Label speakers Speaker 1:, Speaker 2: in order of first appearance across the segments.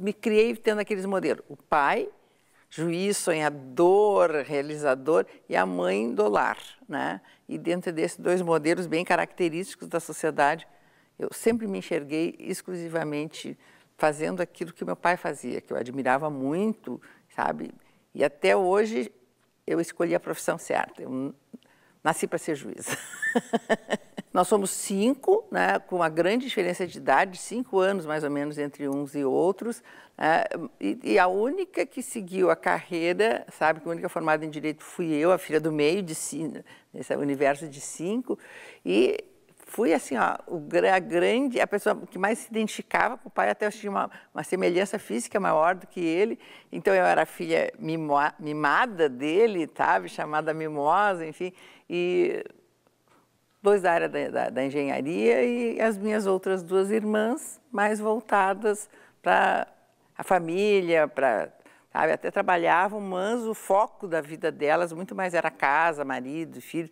Speaker 1: me criei tendo aqueles modelos. O pai, juiz, sonhador, realizador, e a mãe do lar. Né? E dentro desses dois modelos bem característicos da sociedade, eu sempre me enxerguei exclusivamente fazendo aquilo que meu pai fazia, que eu admirava muito, sabe? E até hoje eu escolhi a profissão certa. Eu nasci para ser juíza. Nós somos cinco, né, com uma grande diferença de idade, cinco anos mais ou menos entre uns e outros. Né, e, e, a única que seguiu a carreira, sabe, que a única formada em direito fui eu, a filha do meio, de, nesse universo de cinco. E fui assim, ó, o, a grande, a pessoa que mais se identificava com o pai, até eu tinha uma, uma semelhança física maior do que ele. Então eu era filha mimo, mimada dele, sabe, chamada mimosa, enfim. E dois da área da, da, da engenharia e as minhas outras duas irmãs mais voltadas para a família, para sabe? Até trabalhavam, mas o foco da vida delas muito mais era casa, marido, filho.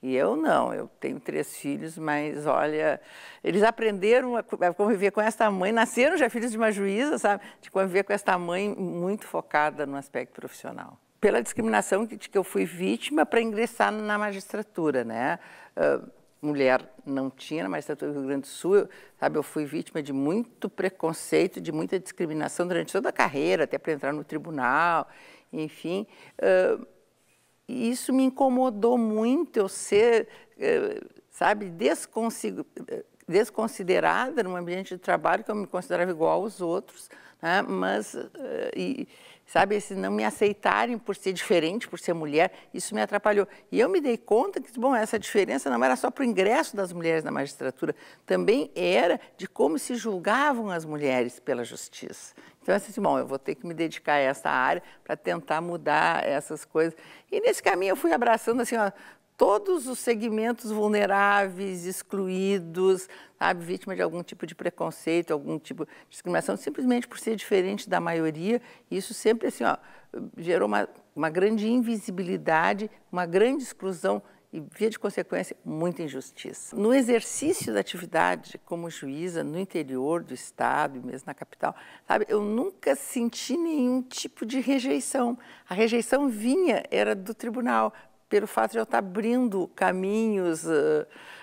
Speaker 1: E eu não, eu tenho três filhos, mas olha, eles aprenderam a conviver com esta mãe, nasceram já filhos de uma juíza, sabe? De conviver com esta mãe muito focada no aspecto profissional pela discriminação que, de que eu fui vítima para ingressar na magistratura, né? Uh, mulher não tinha na magistratura do Rio Grande do Sul, eu, sabe? Eu fui vítima de muito preconceito, de muita discriminação durante toda a carreira, até para entrar no tribunal, enfim. Uh, e isso me incomodou muito eu ser, uh, sabe, desconsiderada num ambiente de trabalho que eu me considerava igual aos outros, né? mas eh, e, sabe? esse não me aceitarem por ser diferente, por ser mulher, isso me atrapalhou. E eu me dei conta que, bom, essa diferença não era só para o ingresso das mulheres na magistratura, também era de como se julgavam as mulheres pela justiça. Então, eu disse, assim, bom, eu vou ter que me dedicar a essa área para tentar mudar essas coisas. E nesse caminho eu fui abraçando, assim, ó, todos os segmentos vulneráveis, excluídos, sabe, vítima de algum tipo de preconceito, algum tipo de discriminação, simplesmente por ser diferente da maioria. Isso sempre assim, ó, gerou uma, uma grande invisibilidade, uma grande exclusão e, via de consequência, muita injustiça. No exercício da atividade como juíza no interior do estado e mesmo na capital, sabe, eu nunca senti nenhum tipo de rejeição. A rejeição vinha, era do tribunal, pelo fato de eu estar abrindo caminhos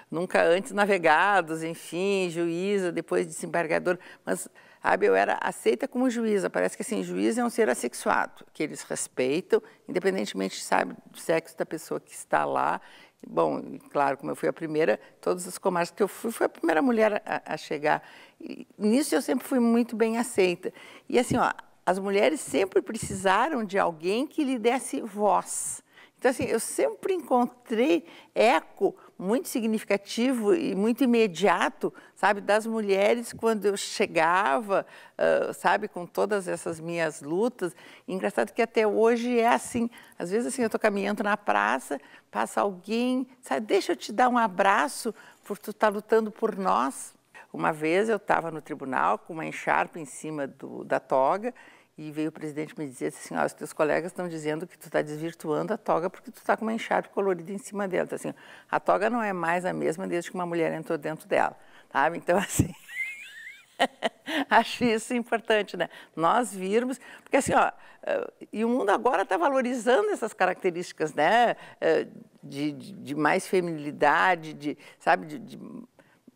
Speaker 1: nunca antes navegados, enfim, juíza, depois desembargador. mas sabe, eu era aceita como juíza, parece que assim, juiz é um ser assexuado, que eles respeitam, independentemente, sabe, do sexo da pessoa que está lá, bom, claro, como eu fui a primeira, todos os comarcas que eu fui, fui a primeira mulher a, a chegar. E nisso eu sempre fui muito bem aceita. E assim, ó, as mulheres sempre precisaram de alguém que lhe desse voz. Então, assim, eu sempre encontrei eco muito significativo e muito imediato, sabe, das mulheres quando eu chegava, uh, sabe, com todas essas minhas lutas. engraçado que até hoje é assim. Às vezes, assim, eu estou caminhando na praça, passa alguém, sabe, deixa eu te dar um abraço, por tu estar tá lutando por nós. Uma vez eu estava no tribunal com uma encharpa em cima do, da toga e veio o presidente me dizer assim, ah, os teus colegas estão dizendo que tu está desvirtuando a toga porque tu está com uma enxada colorida em cima dela. Então, assim, a toga não é mais a mesma desde que uma mulher entrou dentro dela, sabe? Então, assim, acho isso importante, né? Nós virmos, porque assim, ó, eh, e o mundo agora está valorizando essas características, né? Eh, de, de, de mais feminilidade, de, sabe? De, de,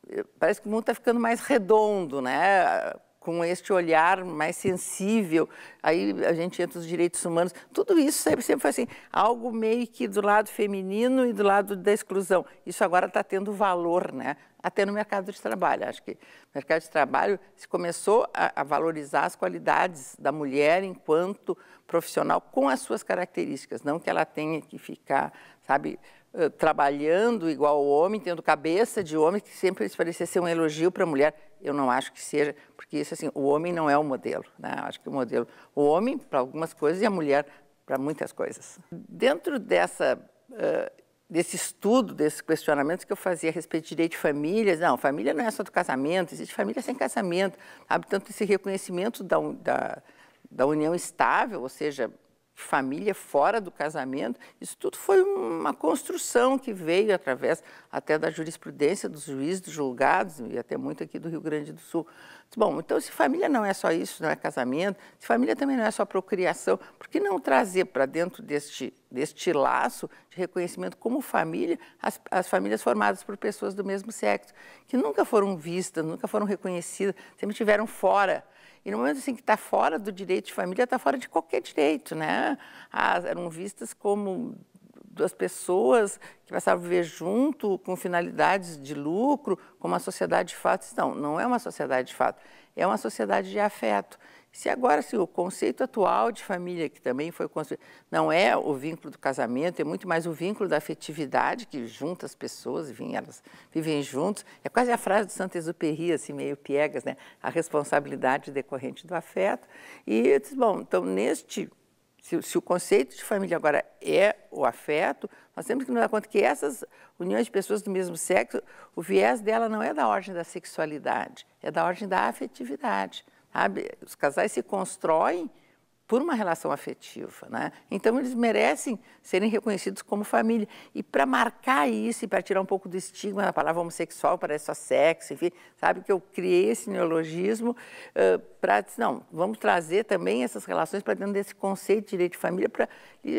Speaker 1: eh, parece que o mundo está ficando mais redondo, né? com este olhar mais sensível, aí a gente entra nos direitos humanos, tudo isso sempre, sempre foi assim, algo meio que do lado feminino e do lado da exclusão. Isso agora está tendo valor, né? Até no mercado de trabalho. Acho que no mercado de trabalho se começou a, a valorizar as qualidades da mulher enquanto profissional com as suas características, não que ela tenha que ficar, sabe, eh, trabalhando igual homem, tendo cabeça de homem, que sempre parecia ser um elogio para a mulher. Eu não acho que seja, porque isso assim, o homem não é o modelo, né? Eu acho que o modelo, o homem para algumas coisas e a mulher para muitas coisas. Dentro dessa eh, desse estudo, desse questionamento que eu fazia a respeito de direito de famílias. Não, família não é só do casamento, existe família sem casamento. Sabe? Tanto esse reconhecimento da, da, da união estável, ou seja, família fora do casamento, isso tudo foi uma construção que veio através até da jurisprudência dos juízes, dos julgados e até muito aqui do Rio Grande do Sul. Bom, então se família não é só isso, não é casamento, se família também não é só procriação, por que não trazer para dentro deste, deste laço de reconhecimento como família as, as famílias formadas por pessoas do mesmo sexo, que nunca foram vistas, nunca foram reconhecidas, sempre estiveram fora. E no momento assim que está fora do direito de família, está fora de qualquer direito, né? Ah, eram vistas como as pessoas que passaram a viver junto com finalidades de lucro, como a sociedade de fato. Não, não é uma sociedade de fato, é uma sociedade de afeto. Se agora se o conceito atual de família, que também foi construído, não é o vínculo do casamento, é muito mais o vínculo da afetividade que junta as pessoas, enfim, elas vivem juntos. É quase a frase do Santo Exupéry, assim, meio piegas, né? A responsabilidade decorrente do afeto. E, bom, então, neste se, se, o conceito de família agora é o afeto, nós temos que nos dar conta que essas uniões de pessoas do mesmo sexo, o viés dela não é da ordem da sexualidade, é da ordem da afetividade. Sabe? Os casais se constroem por uma relação afetiva, né? Então eles merecem serem reconhecidos como família. E para marcar isso e para tirar um pouco do estigma da palavra homossexual, parece só sexo, enfim, sabe que eu criei esse neologismo uh, para não, vamos trazer também essas relações para dentro desse conceito de direito de família para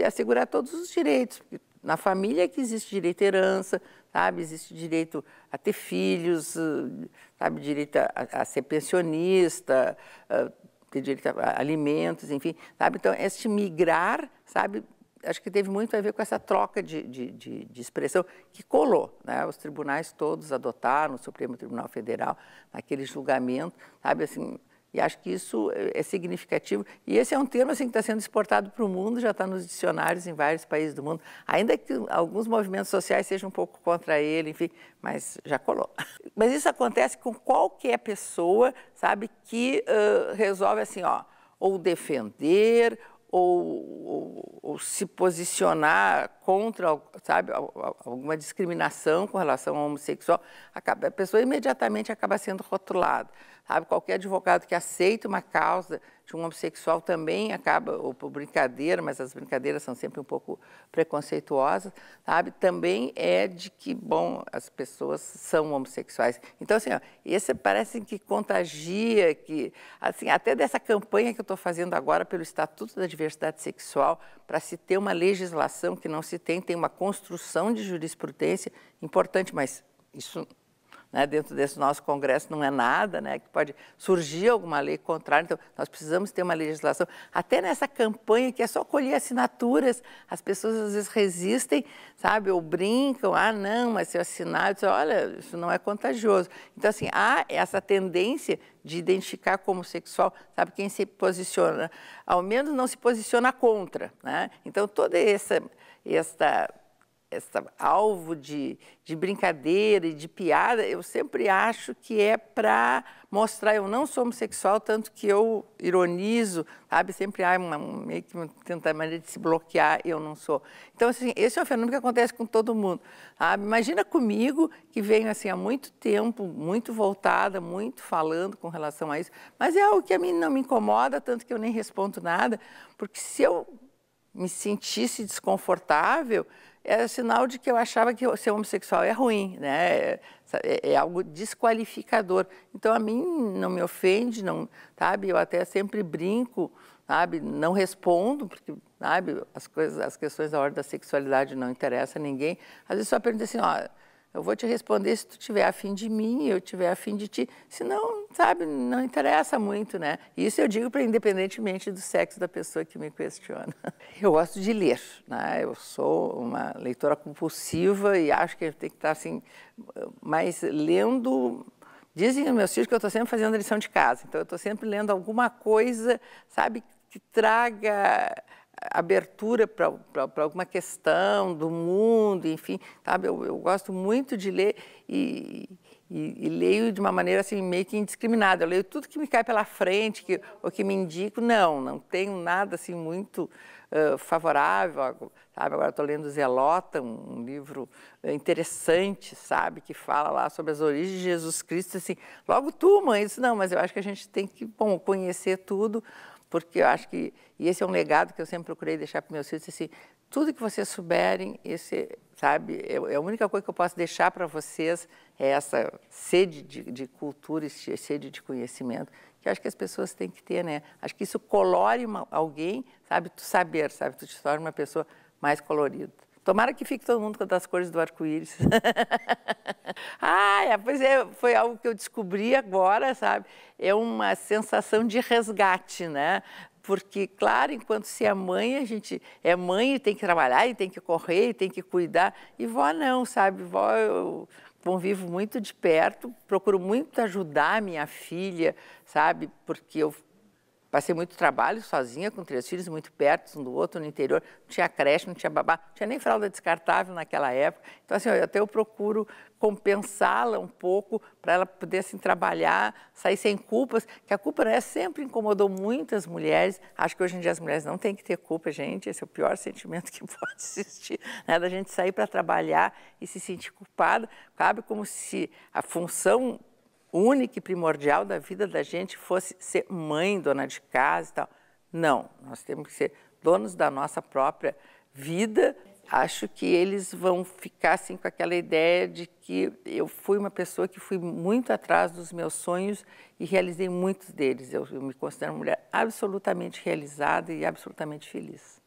Speaker 1: assegurar todos os direitos. Na família é que existe direito à herança, sabe? Existe direito a ter filhos, sabe? Direito a, a ser pensionista, uh, ter direito a alimentos, enfim, sabe? Então, este migrar, sabe, acho que teve muito a ver com essa troca de, de, de, de, expressão que colou. Né? Os tribunais todos adotaram, o Supremo Tribunal Federal, naquele julgamento, sabe, assim, e acho que isso eh, é significativo. E esse é um termo assim, que está sendo exportado para o mundo, já está nos dicionários em vários países do mundo. Ainda que alguns movimentos sociais sejam um pouco contra ele, enfim, mas já colou. Mas isso acontece com qualquer pessoa, sabe, que uh, resolve assim, ó, ou defender, ou, ou, ou, se posicionar contra, sabe, alguma discriminação com relação ao homossexual, acaba, a pessoa imediatamente acaba sendo rotulada. Sabe, qualquer advogado que aceita uma causa de um homossexual também acaba, ou por brincadeira, mas as brincadeiras são sempre um pouco preconceituosas, sabe? Também é de que, bom, as pessoas são homossexuais. Então, assim, ó, esse parece que contagia, que, assim, até dessa campanha que eu estou fazendo agora pelo Estatuto da Diversidade Sexual, para se ter uma legislação que não se tem, tem uma construção de jurisprudência importante, mas isso né, dentro desse nosso Congresso não é nada, né, que pode surgir alguma lei contrária. Então, nós precisamos ter uma legislação. Até nessa campanha que é só colher assinaturas, as pessoas às vezes resistem, sabe, ou brincam, ah, não, mas se eu assinar, eu digo, olha, isso não é contagioso. Então, assim, há essa tendência de identificar como sexual, sabe, quem se posiciona, ao menos não se posiciona contra, né? Então, toda essa, esta essa alvo de, de brincadeira e de piada, eu sempre acho que é para mostrar eu não sou homossexual, tanto que eu ironizo, sabe? Sempre há uma, meio que tenta maneira de se bloquear, eu não sou. Então, assim, esse é um fenômeno que acontece com todo mundo. Sabe? Imagina comigo, que venho assim há muito tempo, muito voltada, muito falando com relação a isso, mas é algo que a mim não me incomoda, tanto que eu nem respondo nada, porque se eu me sentisse desconfortável, era é sinal de que eu achava que ser homossexual é ruim, né? É, é, é, algo desqualificador. Então a mim não me ofende, não, sabe? Eu até sempre brinco, sabe? Não respondo porque, sabe? As coisas, as questões da ordem da sexualidade não interessam a ninguém. Às vezes só pergunto assim, ó, eu vou te responder se tu tiver afim de mim, eu tiver afim de ti. Se não, sabe, não interessa muito, né? Isso eu digo para independentemente do sexo da pessoa que me questiona. Eu gosto de ler, né? Eu sou uma leitora compulsiva e acho que tem que estar tá, assim, mas lendo Dizem os meus filhos que eu estou sempre fazendo lição de casa, então eu estou sempre lendo alguma coisa, sabe, que traga abertura para alguma questão do mundo, enfim, sabe? Eu, eu, gosto muito de ler e, e, e, leio de uma maneira assim meio que indiscriminada. Eu leio tudo que me cai pela frente, que o que me indico, não, não tenho nada assim muito uh, favorável, sabe? Agora estou lendo Zelota, um livro interessante, sabe, que fala lá sobre as origens de Jesus Cristo, assim. Logo tu, mãe, isso não, mas eu acho que a gente tem que, bom, conhecer tudo, porque eu acho que e esse é um legado que eu sempre procurei deixar para meus filhos, assim, tudo que vocês souberem, esse, sabe, é, é a única coisa que eu posso deixar para vocês é essa sede de, de cultura, sede de conhecimento que acho que as pessoas têm que ter, né? Acho que isso colore uma, alguém, sabe? Tu saber, sabe? Tu te torna uma pessoa mais colorida. Tomara que fique todo mundo com as cores do arco-íris. ah, é, pois é, foi algo que eu descobri agora, sabe? É uma sensação de resgate, né? porque, claro, enquanto se é mãe, a gente é mãe e tem que trabalhar, e tem que correr, e tem que cuidar. E vó não, sabe? Vó, eu convivo muito de perto, procuro muito ajudar minha filha, sabe? Porque eu Passei muito trabalho sozinha, com três filhos muito perto um do outro, no interior. Não tinha creche, não tinha babá, não tinha nem fralda descartável naquela época. Então, assim, eu, até eu procuro compensá-la um pouco para ela poder assim, trabalhar, sair sem culpas, que a culpa né, sempre incomodou muitas mulheres. Acho que hoje em dia as mulheres não têm que ter culpa, gente. Esse é o pior sentimento que pode existir, né? da gente sair para trabalhar e se sentir culpada. Cabe como se a função única e primordial da vida da gente fosse ser mãe, dona de casa e tal. Não, nós temos que ser donos da nossa própria vida. Acho que eles vão ficar assim com aquela ideia de que eu fui uma pessoa que fui muito atrás dos meus sonhos e realizei muitos deles. Eu, eu me considero uma mulher absolutamente realizada e absolutamente feliz.